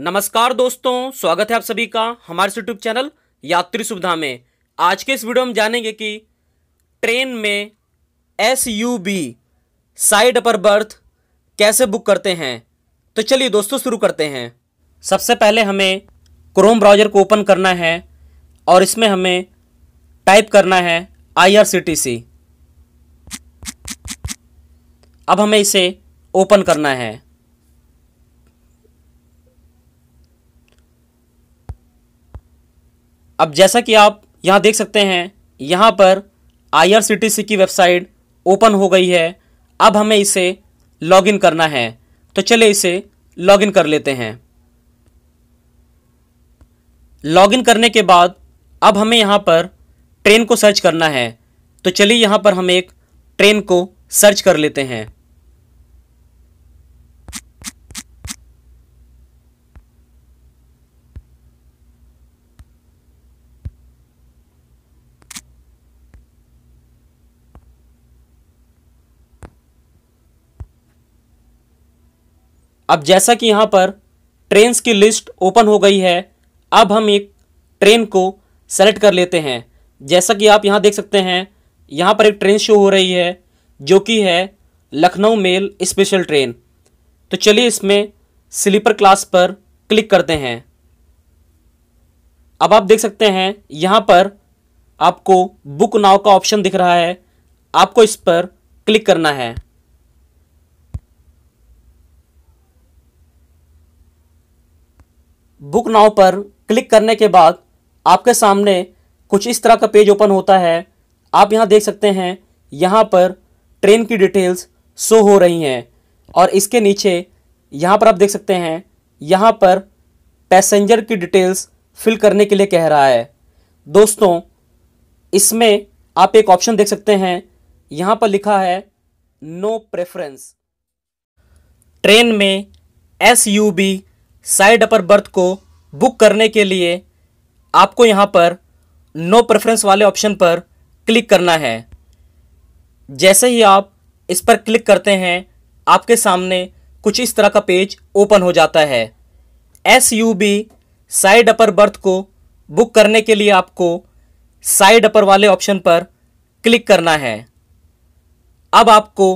नमस्कार दोस्तों स्वागत है आप सभी का हमारे यूट्यूब चैनल यात्री सुविधा में आज के इस वीडियो में जानेंगे कि ट्रेन में S U B side upper berth कैसे बुक करते हैं तो चलिए दोस्तों शुरू करते हैं सबसे पहले हमें क्रोम ब्राउज़र को ओपन करना है और इसमें हमें टाइप करना है I R C T C अब हमें इसे ओपन करना है अब जैसा कि आप यहाँ देख सकते हैं यहाँ पर आई की वेबसाइट ओपन हो गई है अब हमें इसे लॉगिन करना है तो चले इसे लॉगिन कर लेते हैं लॉगिन करने के बाद अब हमें यहाँ पर ट्रेन को सर्च करना है तो चलिए यहाँ पर हम एक ट्रेन को सर्च कर लेते हैं अब जैसा कि यहाँ पर ट्रेन्स की लिस्ट ओपन हो गई है अब हम एक ट्रेन को सेलेक्ट कर लेते हैं जैसा कि आप यहाँ देख सकते हैं यहाँ पर एक ट्रेन शो हो रही है जो कि है लखनऊ मेल स्पेशल ट्रेन तो चलिए इसमें स्लीपर क्लास पर क्लिक करते हैं अब आप देख सकते हैं यहाँ पर आपको बुक नाव का ऑप्शन दिख रहा है आपको इस पर क्लिक करना है बुक नाव पर क्लिक करने के बाद आपके सामने कुछ इस तरह का पेज ओपन होता है आप यहाँ देख सकते हैं यहाँ पर ट्रेन की डिटेल्स शो हो रही हैं और इसके नीचे यहाँ पर आप देख सकते हैं यहाँ पर पैसेंजर की डिटेल्स फिल करने के लिए कह रहा है दोस्तों इसमें आप एक ऑप्शन देख सकते हैं यहाँ पर लिखा है नो no प्रेफरेंस ट्रेन में S U B side upper berth को बुक करने के लिए आपको यहाँ पर नो प्रेफरेंस वाले ऑप्शन पर क्लिक करना है जैसे ही आप इस पर क्लिक करते हैं आपके सामने कुछ इस तरह का पेज ओपन हो जाता है S U B side upper berth को बुक करने के लिए आपको साइड अपर वाले ऑप्शन पर क्लिक करना है अब आपको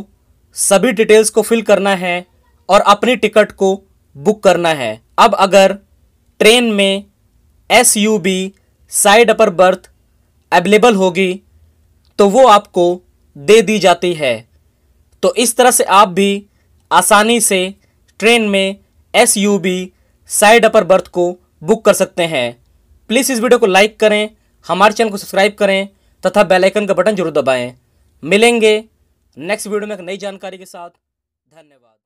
सभी डिटेल्स को फिल करना है और अपनी टिकट को बुक करना है अब अगर ट्रेन में S U B side upper berth available होगी तो वो आपको दे दी जाती है तो इस तरह से आप भी आसानी से ट्रेन में S U B side upper berth को बुक कर सकते हैं प्लीज़ इस वीडियो को लाइक करें हमारे चैनल को सब्सक्राइब करें तथा बेल आइकन का बटन जरूर दबाएं मिलेंगे नेक्स्ट वीडियो में एक नई जानकारी के साथ धन्यवाद